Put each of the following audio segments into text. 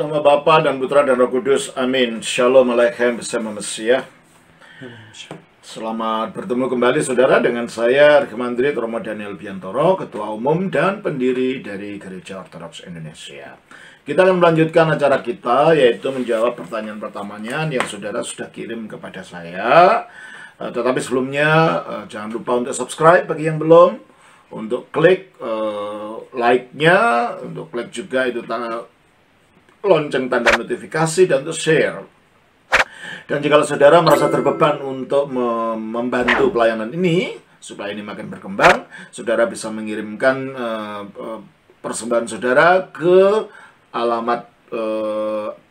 nama Bapa dan Putra dan Roh Kudus, Amin. Shalom Aleichem bersama Mesia. Selamat bertemu kembali saudara dengan saya Archimandrit Romo Daniel Biantoro, Ketua Umum dan Pendiri dari Gereja Ortodoks Indonesia. Kita akan melanjutkan acara kita yaitu menjawab pertanyaan pertamanya yang saudara sudah kirim kepada saya Eh, tetapi sebelumnya eh, jangan lupa untuk subscribe bagi yang belum, untuk klik uh, like-nya, untuk klik juga itu tanda, lonceng tanda notifikasi dan untuk share. Dan jika saudara merasa terbeban untuk membantu pelayanan ini supaya ini makin berkembang, saudara bisa mengirimkan uh, persembahan saudara ke alamat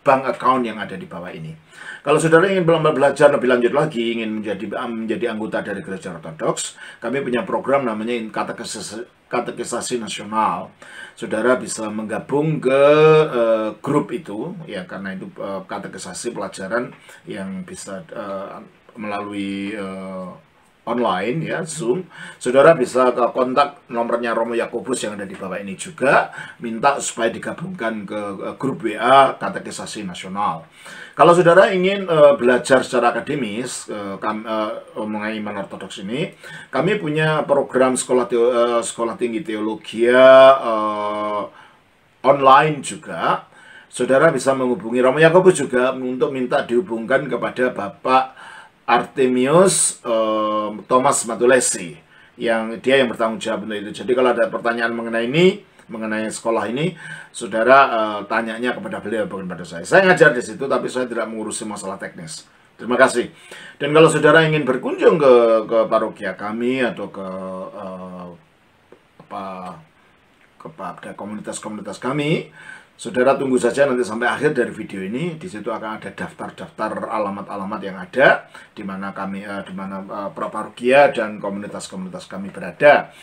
bank account yang ada di bawah ini. Kalau saudara ingin belajar lebih lanjut lagi, ingin menjadi menjadi anggota dari Gereja Ortodoks, kami punya program namanya Katekisasi, Katekisasi Nasional. Saudara bisa menggabung ke uh, grup itu, ya karena itu uh, eh, katekisasi pelajaran yang bisa uh, melalui online ya Zoom. Saudara bisa ke kontak nomornya Romo Yakobus yang ada di bawah ini juga minta supaya digabungkan ke eh, grup WA Katekisasi Nasional. Kalau saudara ingin uh, belajar secara akademis uh, kam, uh, mengenai iman ortodoks ini, kami punya program sekolah teo, uh, sekolah tinggi teologi uh, online juga. Saudara bisa menghubungi Romo Yakobus juga untuk minta dihubungkan kepada Bapak Artemius um, Thomas Matulesi yang dia yang bertanggung jawab untuk itu. Jadi kalau ada pertanyaan mengenai ini, mengenai sekolah ini, saudara uh, tanyanya kepada beliau bukan pada saya. Saya ngajar di situ, tapi saya tidak mengurusi masalah teknis. Terima kasih. Dan kalau saudara ingin berkunjung ke ke parokia kami atau ke uh, apa kepada komunitas-komunitas kami, Saudara tunggu saja nanti sampai akhir dari video ini. Di situ akan ada daftar-daftar alamat-alamat yang ada di mana kami uh, di mana uh, dan komunitas-komunitas kami berada.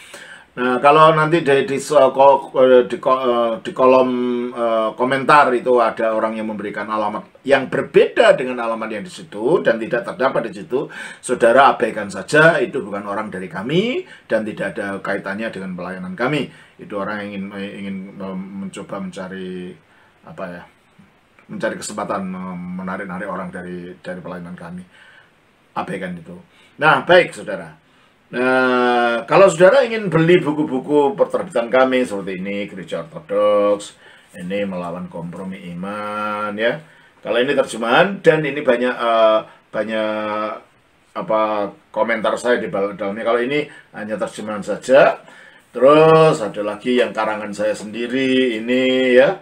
Nah, kalau nanti di, di, di, eh, di kolom eh, komentar itu ada orang yang memberikan alamat yang berbeda dengan alamat yang di situ dan tidak terdapat di situ, saudara abaikan saja, itu bukan orang dari kami dan tidak ada kaitannya dengan pelayanan kami. Itu orang yang ingin eh, ingin mencoba mencari apa ya, mencari kesempatan menarik-narik orang dari dari pelayanan kami. Abaikan itu. Nah, baik saudara. Nah, kalau saudara ingin beli buku-buku perterbitan kami seperti ini, Gereja Ortodoks, ini melawan kompromi iman ya. Kalau ini terjemahan dan ini banyak uh, banyak apa komentar saya di bawah dalamnya. Kalau ini hanya terjemahan saja. Terus ada lagi yang karangan saya sendiri ini ya.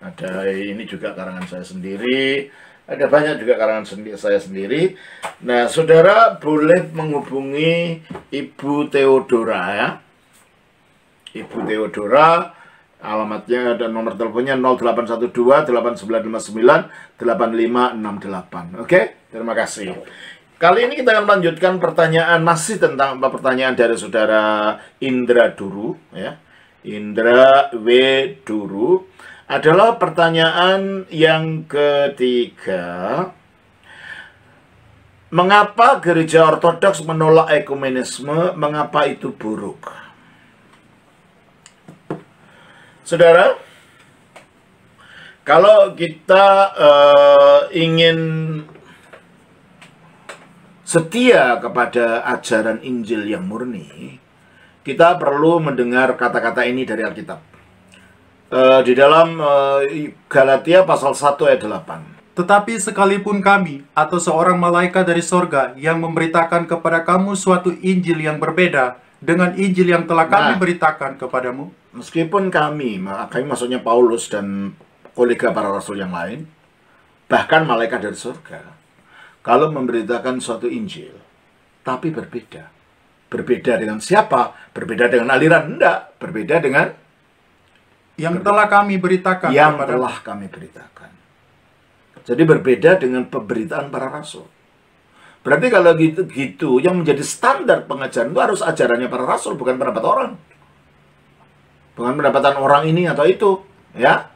Ada ini juga karangan saya sendiri ada banyak juga karangan sendi saya sendiri. Nah, saudara boleh menghubungi Ibu Theodora ya. Ibu Theodora alamatnya dan nomor teleponnya 0812 8959 8568. Oke, terima kasih. Kali ini kita akan lanjutkan pertanyaan masih tentang pertanyaan dari saudara Indra Duru ya. Indra W Duru adalah pertanyaan yang ketiga. Mengapa gereja ortodoks menolak ekumenisme? Mengapa itu buruk? Saudara, kalau kita uh, ingin setia kepada ajaran Injil yang murni, kita perlu mendengar kata-kata ini dari Alkitab. Eh, di dalam eh, Galatia pasal 1 ayat 8. Tetapi sekalipun kami atau seorang malaikat dari sorga yang memberitakan kepada kamu suatu Injil yang berbeda dengan Injil yang telah kami nah, beritakan kepadamu. Meskipun kami, kami maksudnya Paulus dan kolega para rasul yang lain, bahkan malaikat dari sorga, kalau memberitakan suatu Injil, tapi berbeda. Berbeda dengan siapa? Berbeda dengan aliran? Enggak. Berbeda dengan yang telah kami beritakan yang kepada telah kami beritakan. Jadi berbeda dengan pemberitaan para rasul. Berarti kalau gitu, gitu yang menjadi standar pengajaran itu harus ajarannya para rasul bukan pendapat orang. Bukan pendapatan orang ini atau itu, ya.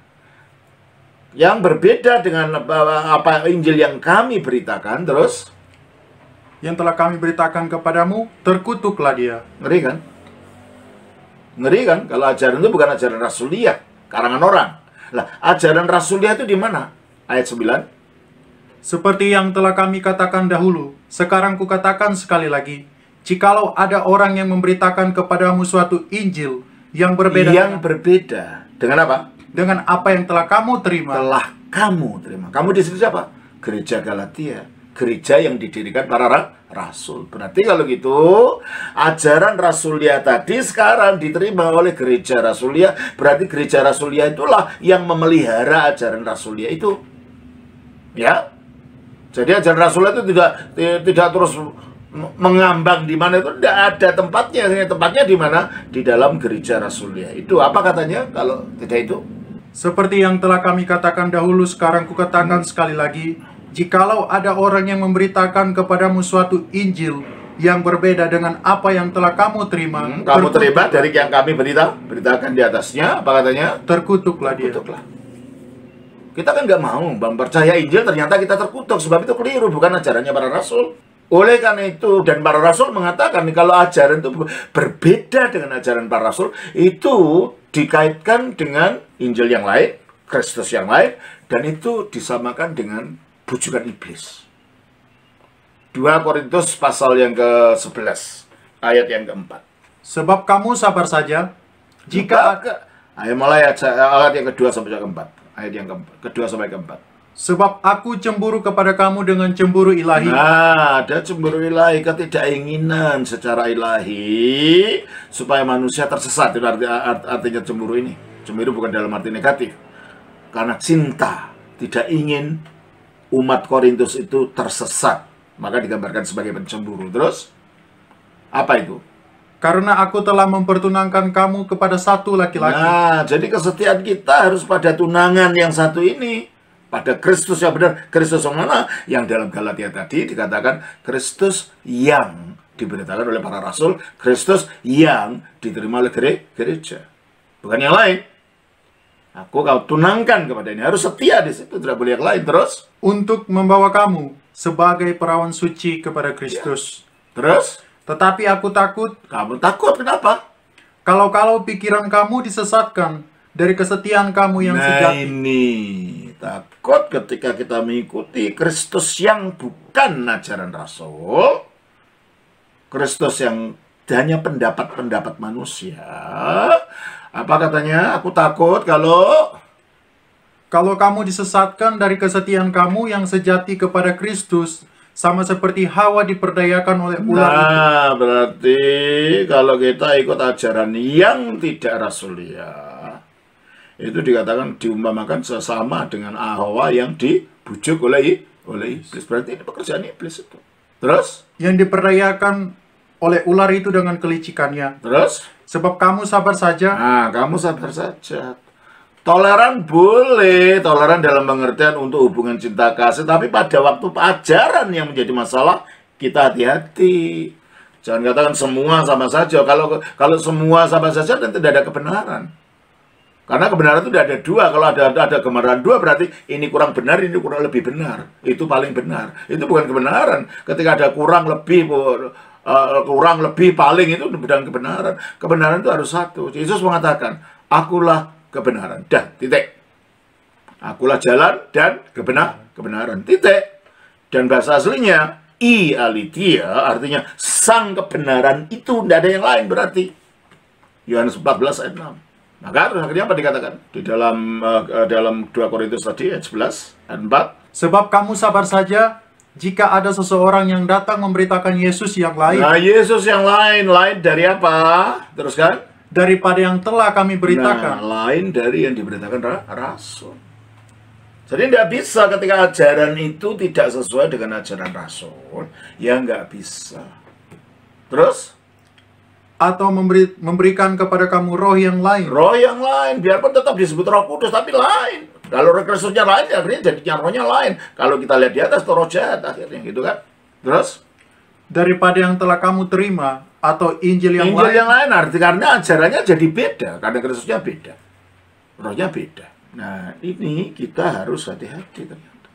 Yang berbeda dengan apa, apa Injil yang kami beritakan terus yang telah kami beritakan kepadamu, terkutuklah dia. Ngeri kan? Ngeri kan? Kalau ajaran itu bukan ajaran Rasuliah, karangan orang. Lah, ajaran Rasuliah itu di mana? Ayat 9. Seperti yang telah kami katakan dahulu, sekarang kukatakan sekali lagi, jikalau ada orang yang memberitakan kepadamu suatu Injil yang berbeda yang berbeda dengan apa? Dengan apa yang telah kamu terima. Telah kamu terima. Kamu di situ siapa? Gereja Galatia gereja yang didirikan para ra rasul. Berarti kalau gitu, ajaran rasulia tadi sekarang diterima oleh gereja rasulia. Berarti gereja rasulia itulah yang memelihara ajaran rasulia itu. Ya. Jadi ajaran rasulia itu tidak tidak terus mengambang di mana itu tidak ada tempatnya. Tempatnya di mana? Di dalam gereja rasulia. Itu apa katanya kalau tidak itu? Seperti yang telah kami katakan dahulu, sekarang kukatakan sekali lagi, Jikalau ada orang yang memberitakan kepadamu suatu Injil yang berbeda dengan apa yang telah kamu terima, hmm, kamu terlibat dari yang kami berita beritakan di atasnya, apa katanya? Terkutuklah dia. Kita kan nggak mau mempercaya Injil, ternyata kita terkutuk sebab itu keliru bukan ajarannya para rasul. Oleh karena itu dan para rasul mengatakan kalau ajaran itu berbeda dengan ajaran para rasul itu dikaitkan dengan Injil yang lain, Kristus yang lain dan itu disamakan dengan bujukan iblis. 2 Korintus pasal yang ke-11 ayat yang keempat. Sebab kamu sabar saja jika ayat ayo mulai ayat, eh, ayat yang kedua sampai yang keempat. Ayat yang kedua sampai keempat. Sebab aku cemburu kepada kamu dengan cemburu ilahi. Nah, ada cemburu ilahi, ketidakinginan secara ilahi supaya manusia tersesat. Itu arti, art, artinya cemburu ini. Cemburu bukan dalam arti negatif. Karena cinta, tidak ingin umat Korintus itu tersesat. Maka digambarkan sebagai pencemburu. Terus, apa itu? Karena aku telah mempertunangkan kamu kepada satu laki-laki. Nah, jadi kesetiaan kita harus pada tunangan yang satu ini. Pada Kristus yang benar. Kristus yang mana? Yang dalam Galatia tadi dikatakan Kristus yang diberitakan oleh para rasul. Kristus yang diterima oleh gereja. Bukan yang lain. Aku kau tunangkan kepada ini. Harus setia di situ. Tidak boleh yang lain. Terus, untuk membawa kamu sebagai perawan suci kepada Kristus. Ya. Terus? Tetapi aku takut. Kamu takut kenapa? Kalau-kalau pikiran kamu disesatkan dari kesetiaan kamu yang nah, sejati. ini takut ketika kita mengikuti Kristus yang bukan ajaran rasul. Kristus yang hanya pendapat-pendapat manusia. Apa katanya? Aku takut kalau kalau kamu disesatkan dari kesetiaan kamu yang sejati kepada Kristus, sama seperti Hawa diperdayakan oleh ular nah, itu. berarti kalau kita ikut ajaran yang tidak rasulia, itu dikatakan diumpamakan sesama dengan Hawa yang dibujuk oleh oleh iblis. Berarti ini pekerjaan iblis itu. Terus? Yang diperdayakan oleh ular itu dengan kelicikannya. Terus? Sebab kamu sabar saja. Nah, kamu sabar saja. Toleran boleh, toleran dalam pengertian untuk hubungan cinta kasih, tapi pada waktu pelajaran yang menjadi masalah, kita hati-hati. Jangan katakan semua sama saja. Kalau kalau semua sama saja dan tidak ada kebenaran. Karena kebenaran itu tidak ada dua. Kalau ada ada kebenaran dua berarti ini kurang benar, ini kurang lebih benar. Itu paling benar. Itu bukan kebenaran. Ketika ada kurang lebih eh, kurang lebih paling itu bukan kebenaran. Kebenaran itu harus satu. Yesus mengatakan, "Akulah kebenaran. Dah, titik. Akulah jalan dan kebenar, kebenaran. Titik. Dan bahasa aslinya, i alitia, artinya sang kebenaran itu. Tidak ada yang lain berarti. Yohanes 14 ayat 6. Maka terus akhirnya apa dikatakan? Di dalam uh, dalam 2 Korintus tadi ayat 11 ayat 4. Sebab kamu sabar saja jika ada seseorang yang datang memberitakan Yesus yang lain. Nah, Yesus yang lain, lain dari apa? Teruskan daripada yang telah kami beritakan. Nah, lain dari yang diberitakan ra rasul. Jadi tidak bisa ketika ajaran itu tidak sesuai dengan ajaran rasul. Ya nggak bisa. Terus? Atau memberi, memberikan kepada kamu roh yang lain. Roh yang lain. Biarpun tetap disebut roh kudus, tapi lain. Kalau roh Kristusnya lain, ya akhirnya jadinya rohnya lain. Kalau kita lihat di atas, roh jahat akhirnya. Gitu kan? Terus? Daripada yang telah kamu terima, atau Injil yang Injil lain. yang lain arti karena ajarannya jadi beda karena Kristusnya beda rohnya beda nah ini kita harus hati-hati ternyata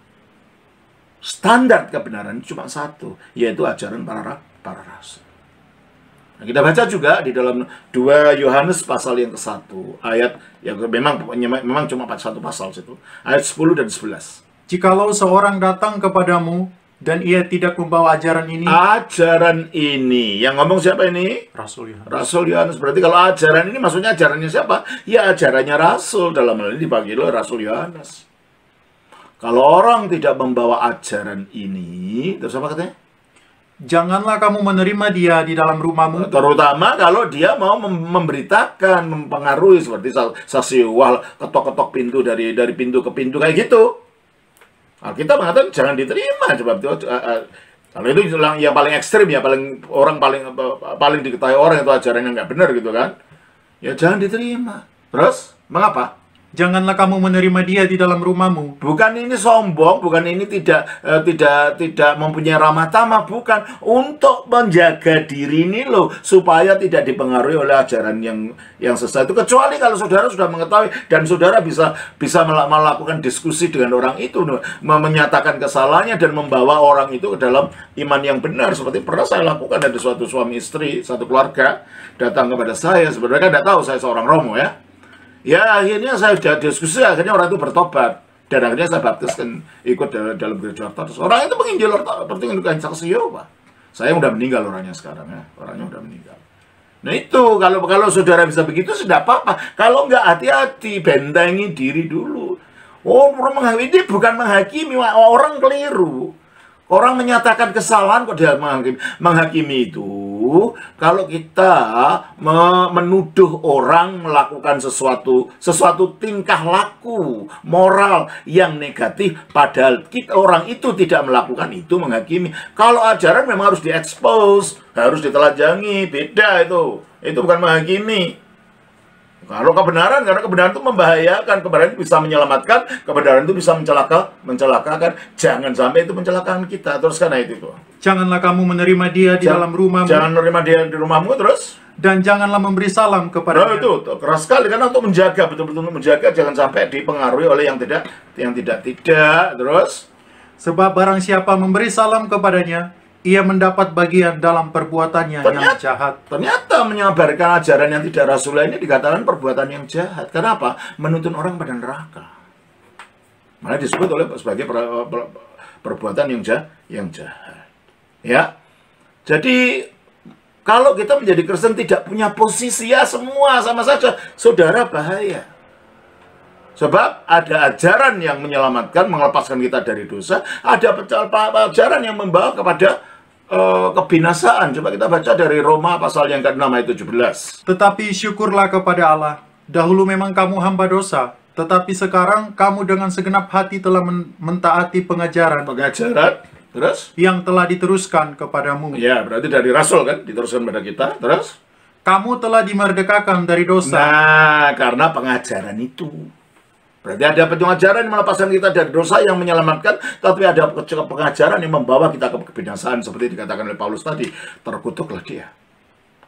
standar kebenaran cuma satu yaitu ajaran para para rasul nah, kita baca juga di dalam 2 Yohanes pasal yang ke-1 ayat yang memang memang cuma satu pasal situ ayat 10 dan 11 Jikalau seorang datang kepadamu dan ia tidak membawa ajaran ini. Ajaran ini. Yang ngomong siapa ini? Rasul Yohanes. Rasul Yohanes. Berarti kalau ajaran ini maksudnya ajarannya siapa? Ya ajarannya Rasul. Dalam hal ini dipanggil Rasul Yohanes. Kalau orang tidak membawa ajaran ini, terus apa katanya? Janganlah kamu menerima dia di dalam rumahmu. Terutama kalau dia mau memberitakan, mempengaruhi seperti saksi wah ketok-ketok pintu dari dari pintu ke pintu kayak gitu Alkitab nah, mengatakan jangan diterima sebab itu uh, kalau itu yang paling ekstrim ya paling orang paling paling diketahui orang itu ajarannya nggak benar gitu kan ya jangan diterima terus mengapa janganlah kamu menerima dia di dalam rumahmu. Bukan ini sombong, bukan ini tidak eh, tidak tidak mempunyai ramah tamah, bukan untuk menjaga diri ini loh supaya tidak dipengaruhi oleh ajaran yang yang sesat itu. Kecuali kalau saudara sudah mengetahui dan saudara bisa bisa melakukan diskusi dengan orang itu, menyatakan kesalahannya dan membawa orang itu ke dalam iman yang benar seperti pernah saya lakukan ada suatu suami istri satu keluarga datang kepada saya sebenarnya kan tidak tahu saya seorang romo ya ya akhirnya saya sudah diskusi akhirnya orang itu bertobat dan akhirnya saya baptiskan ikut dalam gereja Ortodoks orang itu menginjil Ortodoks dengan saksi Yehova saya sudah meninggal orangnya sekarang ya orangnya sudah meninggal Nah itu, kalau kalau saudara bisa begitu sudah apa-apa. Kalau nggak hati-hati, bentengi diri dulu. Oh, menghakimi bukan menghakimi, orang keliru. Orang menyatakan kesalahan kok dia menghakimi. Menghakimi itu kalau kita menuduh orang melakukan sesuatu, sesuatu tingkah laku, moral yang negatif, padahal kita, orang itu tidak melakukan itu menghakimi. Kalau ajaran memang harus diekspos, harus ditelajangi, beda itu. Itu bukan menghakimi. Kalau kebenaran, karena kebenaran itu membahayakan, kebenaran itu bisa menyelamatkan, kebenaran itu bisa mencelaka, mencelakakan. Jangan sampai itu mencelakakan kita. Terus karena itu, itu. Janganlah kamu menerima dia di jangan, dalam rumahmu. Jangan menerima dia di rumahmu terus. Dan janganlah memberi salam kepada nah, itu keras sekali karena untuk menjaga betul-betul menjaga jangan sampai dipengaruhi oleh yang tidak yang tidak tidak terus sebab barang siapa memberi salam kepadanya ia mendapat bagian dalam perbuatannya ternyata, yang jahat. Ternyata menyabarkan ajaran yang tidak rasul ini dikatakan perbuatan yang jahat. Kenapa? Menuntun orang pada neraka. Malah disebut oleh sebagai per, per, perbuatan yang jahat, yang jahat. Ya. Jadi kalau kita menjadi Kristen tidak punya posisi ya semua sama saja saudara bahaya. Sebab ada ajaran yang menyelamatkan, melepaskan kita dari dosa, ada ajaran yang membawa kepada Eh, kebinasaan. Coba kita baca dari Roma pasal yang ke-6 ayat 17. Tetapi syukurlah kepada Allah, dahulu memang kamu hamba dosa, tetapi sekarang kamu dengan segenap hati telah men mentaati pengajaran. Pengajaran? Terus? Yang telah diteruskan kepadamu. Ya, berarti dari Rasul kan, diteruskan pada kita. Terus? Kamu telah dimerdekakan dari dosa. Nah, karena pengajaran itu. Berarti ada pengajaran yang melepaskan kita dari dosa yang menyelamatkan, tapi ada pengajaran yang membawa kita ke kebinasaan seperti dikatakan oleh Paulus tadi, terkutuklah dia.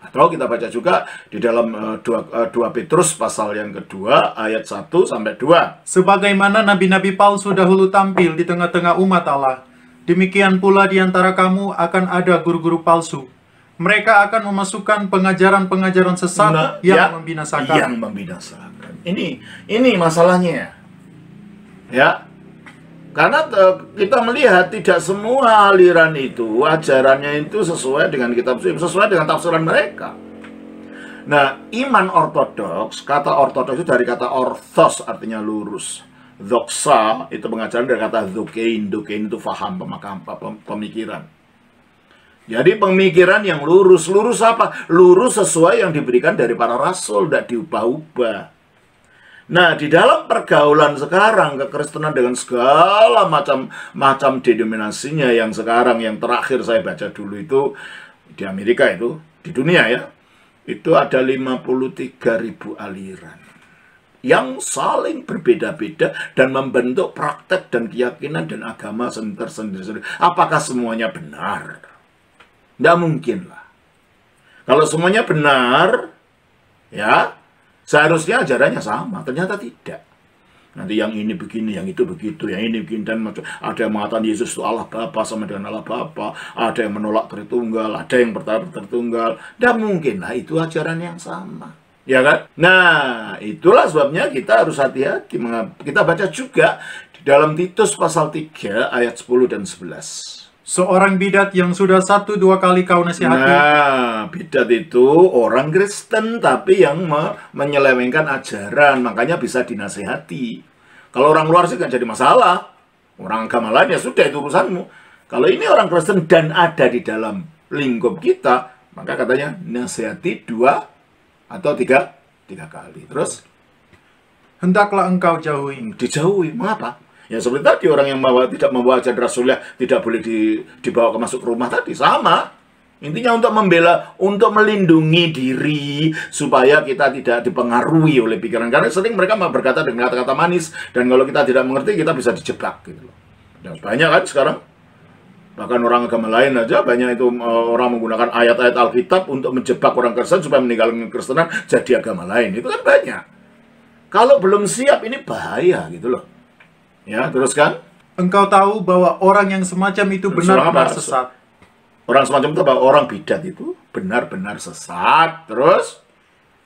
Atau kita baca juga di dalam 2, eh, 2 eh, Petrus pasal yang kedua ayat 1 sampai 2. Sebagaimana nabi-nabi palsu dahulu tampil di tengah-tengah umat Allah, demikian pula di antara kamu akan ada guru-guru palsu. Mereka akan memasukkan pengajaran-pengajaran sesat nah, yang ya, membinasakan. Yang membinasakan. Ini ini masalahnya. Ya. Karena eh, kita melihat tidak semua aliran itu ajarannya itu sesuai dengan kitab suci, sesuai dengan tafsiran mereka. Nah, iman ortodoks, kata ortodoks itu dari kata orthos artinya lurus. Doksa itu pengajaran dari kata dukein, dukein itu faham, pemakam, pemikiran. Jadi pemikiran yang lurus, lurus apa? Lurus sesuai yang diberikan dari para rasul, tidak diubah-ubah. Nah, di dalam pergaulan sekarang kekristenan dengan segala macam macam denominasinya yang sekarang yang terakhir saya baca dulu itu di Amerika itu, di dunia ya, itu ada 53 ribu aliran yang saling berbeda-beda dan membentuk praktek dan keyakinan dan agama sendiri sendiri Apakah semuanya benar? Tidak mungkin lah. Kalau semuanya benar, ya Seharusnya ajarannya sama, ternyata tidak. Nanti yang ini begini, yang itu begitu, yang ini begini dan macam. Ada yang mengatakan Yesus itu Allah Bapa sama dengan Allah Bapa, ada yang menolak tertunggal, ada yang bertanya tertunggal, Dan mungkin nah, itu ajaran yang sama. Ya kan? Nah, itulah sebabnya kita harus hati-hati. Kita baca juga di dalam Titus pasal 3 ayat 10 dan 11. Seorang bidat yang sudah satu dua kali kau nasihati. Nah, bidat itu orang Kristen tapi yang me menyelewengkan ajaran, makanya bisa dinasehati. Kalau orang luar sih kan jadi masalah. Orang agama lain ya sudah itu urusanmu. Kalau ini orang Kristen dan ada di dalam lingkup kita, maka katanya nasihati dua atau tiga, tiga kali. Terus, hendaklah engkau jauhi. Dijauhi, mengapa? yang seperti tadi orang yang bawa tidak membawa ajaran Rasulullah tidak boleh di, dibawa ke masuk rumah tadi sama. Intinya untuk membela, untuk melindungi diri supaya kita tidak dipengaruhi oleh pikiran. Karena sering mereka berkata dengan kata-kata manis dan kalau kita tidak mengerti kita bisa dijebak gitu loh. Dan nah, banyak kan sekarang bahkan orang agama lain aja banyak itu e, orang menggunakan ayat-ayat Alkitab untuk menjebak orang Kristen supaya meninggalkan Kristenan jadi agama lain itu kan banyak kalau belum siap ini bahaya gitu loh Ya, teruskan. Engkau tahu bahwa orang yang semacam itu benar-benar sesat. Orang semacam itu bahwa orang bidat itu benar-benar sesat. Terus?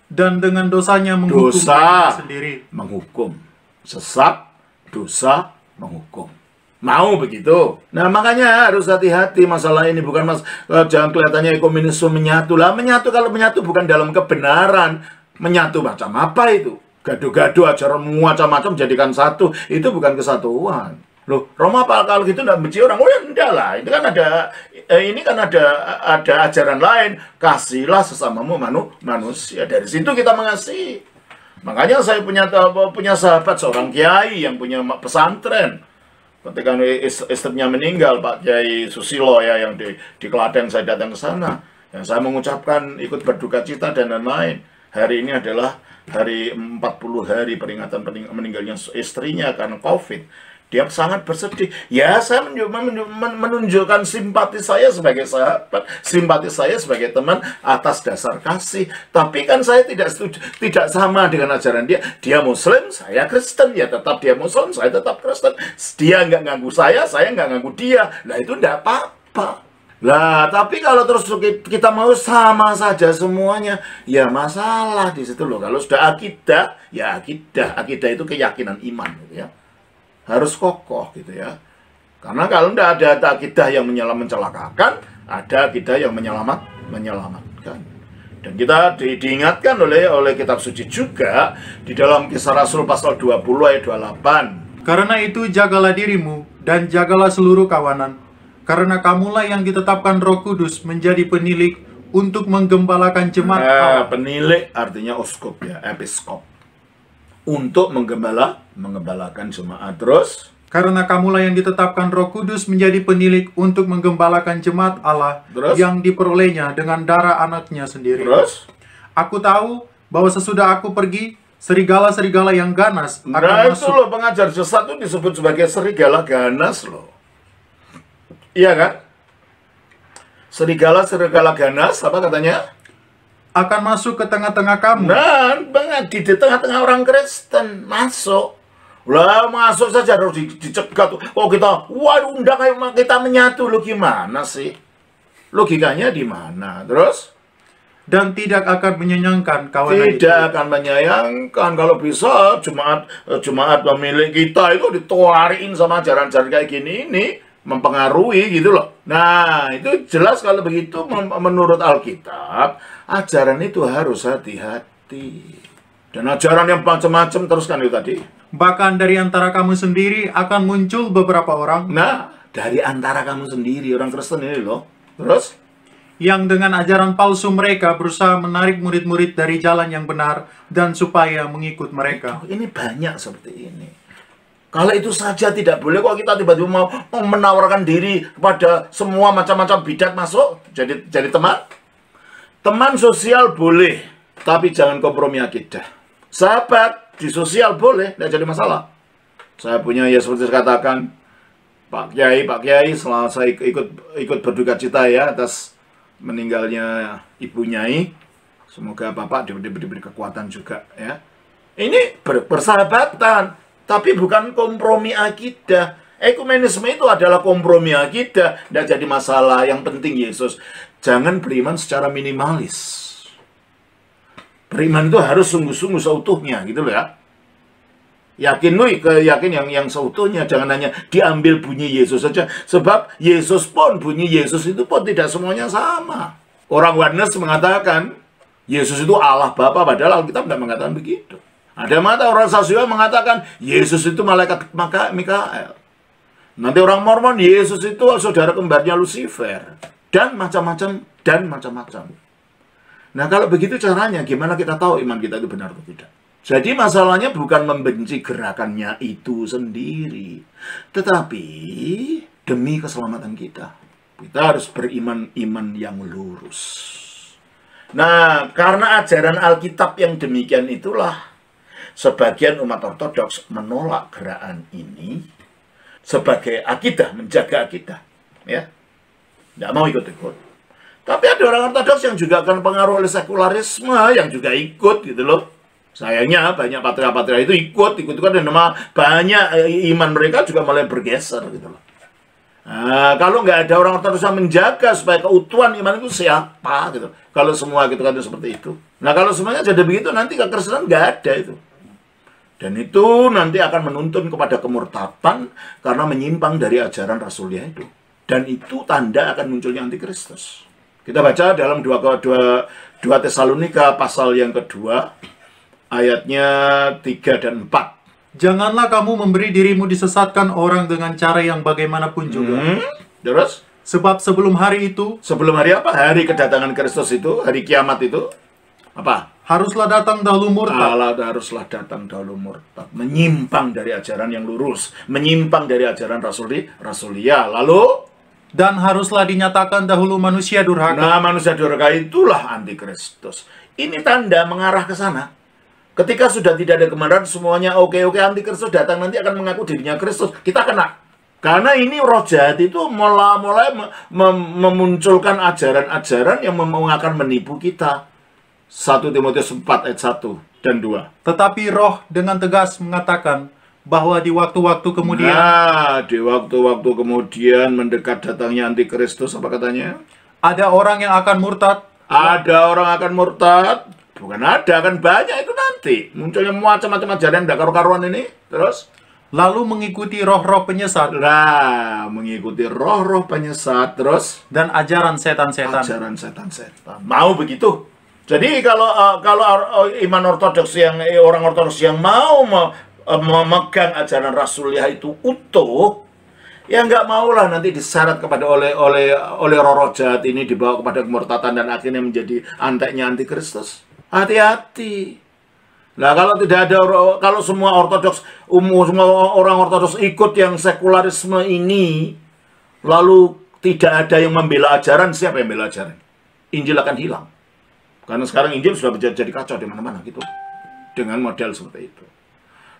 Dan dengan dosanya menghukum dosa sendiri. Menghukum. Sesat, dosa, menghukum. Mau begitu. Nah makanya harus hati-hati masalah ini bukan mas e, jangan kelihatannya ekonomi menyatu lah menyatu kalau menyatu bukan dalam kebenaran menyatu macam apa itu? Gaduh-gaduh ajaran macam-macam jadikan satu. Itu bukan kesatuan. Loh, Roma apa kalau gitu tidak benci orang? Oh ya enggak lah. Itu kan ada eh, ini kan ada ada ajaran lain. Kasihlah sesamamu manu, manusia. Dari situ kita mengasihi. Makanya saya punya punya sahabat seorang kiai yang punya pesantren. Ketika istrinya meninggal Pak Kiai Susilo ya yang di, di Klaten saya datang ke sana. Yang saya mengucapkan ikut berduka cita dan lain-lain. Hari ini adalah hari 40 hari peringatan meninggalnya istrinya karena COVID. Dia sangat bersedih. Ya, saya menunjukkan simpati saya sebagai sahabat, simpati saya sebagai teman atas dasar kasih. Tapi kan saya tidak setuju, tidak sama dengan ajaran dia. Dia Muslim, saya Kristen. Ya, tetap dia Muslim, saya tetap Kristen. Dia nggak ganggu saya, saya nggak ganggu dia. Nah, itu nggak apa-apa. Lah, tapi kalau terus kita mau sama saja semuanya, ya masalah di situ loh. Kalau sudah akidah, ya akidah. Akidah itu keyakinan iman gitu ya. Harus kokoh gitu ya. Karena kalau tidak ada, akidah yang menyelam mencelakakan, ada akidah yang menyelamat menyelamatkan. Dan kita di, diingatkan oleh oleh kitab suci juga di dalam kisah Rasul pasal 20 ayat 28. Karena itu jagalah dirimu dan jagalah seluruh kawanan karena kamulah yang ditetapkan Roh Kudus menjadi penilik untuk menggembalakan jemaat eh, ya, Allah. Penilik artinya oskop ya, episkop. Untuk menggembala, menggembalakan jemaat terus. Karena kamulah yang ditetapkan Roh Kudus menjadi penilik untuk menggembalakan jemaat Allah terus? yang diperolehnya dengan darah anaknya sendiri. Terus? Aku tahu bahwa sesudah aku pergi, serigala-serigala yang ganas nah, akan nah, masuk. itu loh pengajar sesat itu disebut sebagai serigala ganas loh. Iya kan? Serigala-serigala ganas, apa katanya? Akan masuk ke tengah-tengah kamu. Dan nah, banget. Di, tengah-tengah orang Kristen. Masuk. Lah masuk saja harus dicegat. tuh. Oh kita, waduh undang kayak kita menyatu lu gimana sih? Logikanya di mana? Terus? Dan tidak akan menyenangkan kawan Tidak itu. akan menyayangkan kalau bisa jemaat eh, jemaat pemilik kita itu dituarin sama ajaran-ajaran kayak gini ini mempengaruhi gitu loh. Nah, itu jelas kalau begitu menurut Alkitab, ajaran itu harus hati-hati. Dan ajaran yang macam-macam teruskan itu tadi. Bahkan dari antara kamu sendiri akan muncul beberapa orang. Nah, dari antara kamu sendiri orang Kristen ini loh. Terus yang dengan ajaran palsu mereka berusaha menarik murid-murid dari jalan yang benar dan supaya mengikut mereka. Ini banyak seperti ini. Kalau itu saja tidak boleh kok kita tiba-tiba mau, menawarkan diri kepada semua macam-macam bidat masuk jadi jadi teman. Teman sosial boleh, tapi jangan kompromi akidah. Sahabat di sosial boleh, tidak jadi masalah. Saya punya ya seperti saya katakan, Pak Kiai, Pak Kiai, selama saya ikut ikut berduka cita ya atas meninggalnya Ibu Nyai. Semoga Bapak diberi, diberi kekuatan juga ya. Ini bersahabatan, persahabatan, tapi bukan kompromi akidah. Ekumenisme itu adalah kompromi akidah, tidak jadi masalah. Yang penting Yesus. Jangan beriman secara minimalis. Beriman itu harus sungguh-sungguh seutuhnya, gitu loh ya. Yakin lu, yakin yang yang seutuhnya, jangan hanya diambil bunyi Yesus saja. Sebab Yesus pun, bunyi Yesus itu pun tidak semuanya sama. Orang Warnes mengatakan, Yesus itu Allah Bapa, padahal Alkitab tidak mengatakan begitu. Ada mata orang Sasua mengatakan Yesus itu malaikat maka Mikael. Nanti orang Mormon Yesus itu saudara kembarnya Lucifer dan macam-macam dan macam-macam. Nah kalau begitu caranya gimana kita tahu iman kita itu benar atau tidak? Jadi masalahnya bukan membenci gerakannya itu sendiri, tetapi demi keselamatan kita. Kita harus beriman iman yang lurus. Nah, karena ajaran Alkitab yang demikian itulah Sebagian umat ortodoks menolak gerakan ini sebagai akidah, menjaga akidah. Ya, tidak mau ikut-ikut. Tapi ada orang ortodoks yang juga akan pengaruh oleh sekularisme yang juga ikut gitu loh. Sayangnya banyak patria-patria itu ikut, ikut-ikut dan nama banyak eh, iman mereka juga mulai bergeser gitu loh. Nah, kalau nggak ada orang ortodoks yang menjaga supaya keutuhan iman itu siapa gitu. Kalau semua gitu kan seperti itu. Nah kalau semuanya jadi begitu nanti kekerasan nggak ada itu. Dan itu nanti akan menuntun kepada kemurtadan karena menyimpang dari ajaran Rasulnya itu. Dan itu tanda akan munculnya antikristus. Kita baca dalam 2, 2, 2 Tesalonika pasal yang kedua, ayatnya 3 dan 4. Janganlah kamu memberi dirimu disesatkan orang dengan cara yang bagaimanapun juga. Hmm, terus? Sebab sebelum hari itu. Sebelum hari apa? Hari kedatangan Kristus itu, hari kiamat itu. Apa? Haruslah datang dahulu murtad. Allah haruslah datang dahulu murtad. Menyimpang dari ajaran yang lurus. Menyimpang dari ajaran Rasul Rasulia. Lalu? Dan haruslah dinyatakan dahulu manusia durhaka. Nah, manusia durhaka itulah antikristus. Ini tanda mengarah ke sana. Ketika sudah tidak ada kemarahan, semuanya oke-oke antikristus datang nanti akan mengaku dirinya Kristus. Kita kena. Karena ini roh jahat itu mulai-mulai memunculkan ajaran-ajaran yang akan menipu kita 1 Timotius 4 ayat 1 dan 2. Tetapi roh dengan tegas mengatakan bahwa di waktu-waktu kemudian Nah, di waktu-waktu kemudian mendekat datangnya antikristus apa katanya? Ada orang yang akan murtad. Ada orang akan murtad. Bukan ada, akan banyak itu nanti. Munculnya macam-macam ajaran tidak karu-karuan ini. Terus? Lalu mengikuti roh-roh penyesat. Nah, mengikuti roh-roh penyesat. Terus? Dan ajaran setan-setan. Ajaran setan-setan. Mau begitu? Jadi kalau uh, kalau eh, iman ortodoks yang eh, orang ortodoks yang mau memegang ajaran Rasulullah itu utuh, ya nggak maulah nanti diseret kepada oleh oleh oleh roro jahat ini dibawa kepada kemurtatan dan akhirnya menjadi anteknya anti Kristus. Hati-hati. Nah kalau tidak ada kalau semua ortodoks umum semua orang ortodoks ikut yang sekularisme ini, lalu tidak ada yang membela ajaran siapa yang membela ajaran? Injil akan hilang. Karena sekarang Injil sudah jadi kacau di mana-mana gitu. Dengan model seperti itu.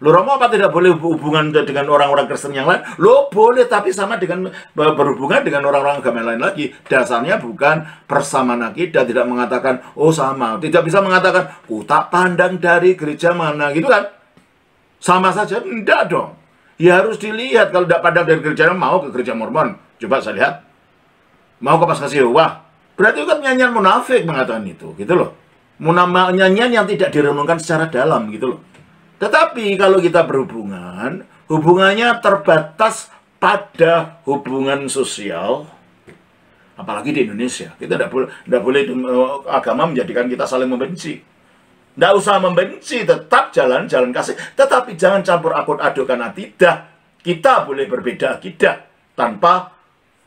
Lo Romo apa tidak boleh hubungan dengan orang-orang Kristen yang lain? Lo boleh tapi sama dengan berhubungan dengan orang-orang agama lain lagi. Dasarnya bukan persamaan akidah, tidak mengatakan oh sama, tidak bisa mengatakan ku tak pandang dari gereja mana gitu kan? Sama saja enggak dong. Ya harus dilihat kalau tidak pandang dari gereja mau ke gereja Mormon. Coba saya lihat. Mau ke wah, Berarti kan nyanyian munafik mengatakan itu, gitu loh. Munama, nyanyian yang tidak direnungkan secara dalam, gitu loh. Tetapi kalau kita berhubungan, hubungannya terbatas pada hubungan sosial, apalagi di Indonesia. Kita tidak boleh, tidak boleh eh, agama menjadikan kita saling membenci. Tidak usah membenci, tetap jalan jalan kasih. Tetapi jangan campur akut aduk karena tidak. Kita boleh berbeda tidak tanpa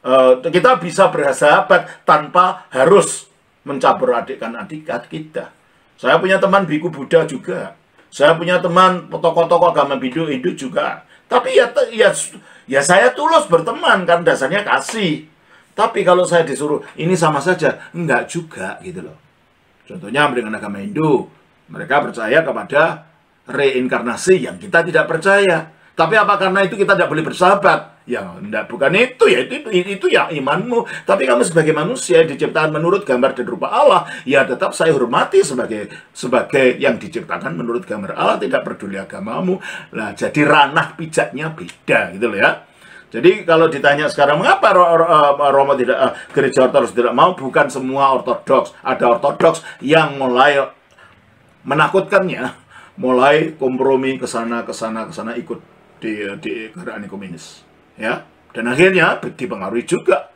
uh, kita bisa bersahabat tanpa harus mencampur adikkan adikat kita. Saya punya teman biku Buddha juga. Saya punya teman tokoh-tokoh agama Hindu Hindu juga. Tapi ya, ya ya saya tulus berteman kan dasarnya kasih. Tapi kalau saya disuruh ini sama saja, enggak juga gitu loh. Contohnya dengan agama Hindu, mereka percaya kepada reinkarnasi yang kita tidak percaya. Tapi apa karena itu kita tidak boleh bersahabat? Ya, enggak, bukan itu ya, itu, itu ya imanmu. Tapi kamu sebagai manusia yang diciptakan menurut gambar dan rupa Allah, ya tetap saya hormati sebagai sebagai yang diciptakan menurut gambar Allah, tidak peduli agamamu. Lah, jadi ranah pijaknya beda gitu loh ya. Jadi kalau ditanya sekarang mengapa eh, Roma tidak uh, gereja ortodoks tidak mau, bukan semua ortodoks. Ada ortodoks yang mulai menakutkannya, mulai kompromi kesana kesana kesana ikut di di gerakan komunis ya dan akhirnya dipengaruhi juga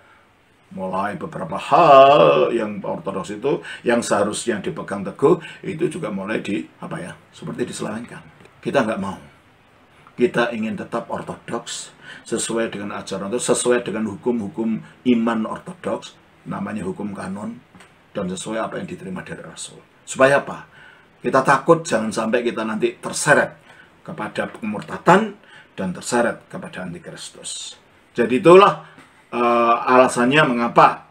mulai beberapa hal yang ortodoks itu yang seharusnya dipegang teguh itu juga mulai di apa ya seperti diselewengkan kita nggak mau kita ingin tetap ortodoks sesuai dengan ajaran itu sesuai dengan hukum-hukum iman ortodoks namanya hukum kanon dan sesuai apa yang diterima dari Rasul supaya apa kita takut jangan sampai kita nanti terseret kepada pemurtatan dan terseret kepada antikristus. Jadi itulah uh, alasannya mengapa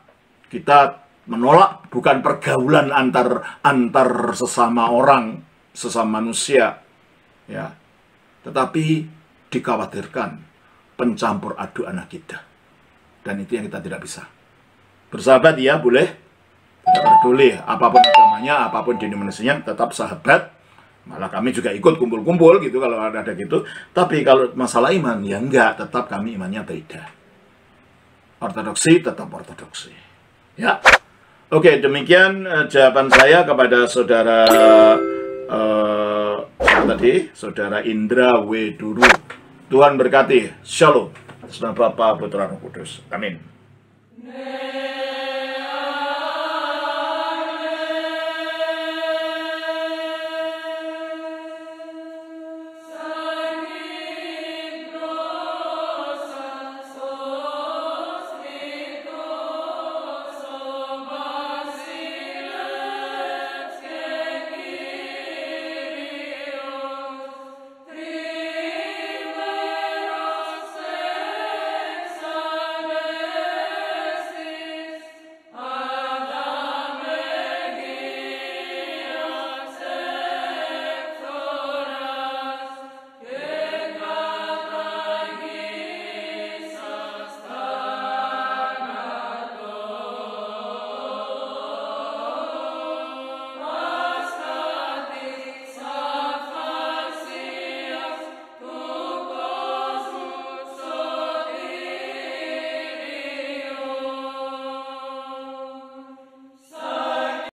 kita menolak bukan pergaulan antar antar sesama orang, sesama manusia ya. Tetapi dikhawatirkan pencampur aduk anak kita. Dan itu yang kita tidak bisa. Bersahabat ya boleh, tidak peduli apapun agamanya, apapun denominasinya, tetap sahabat malah kami juga ikut kumpul-kumpul gitu kalau ada ada gitu tapi kalau masalah iman ya enggak tetap kami imannya beda ortodoksi tetap ortodoksi ya oke demikian eh, jawaban saya kepada saudara uh, tadi saudara Indra Weduru Tuhan berkati shalom selamat Bapak Putra Roh Kudus amin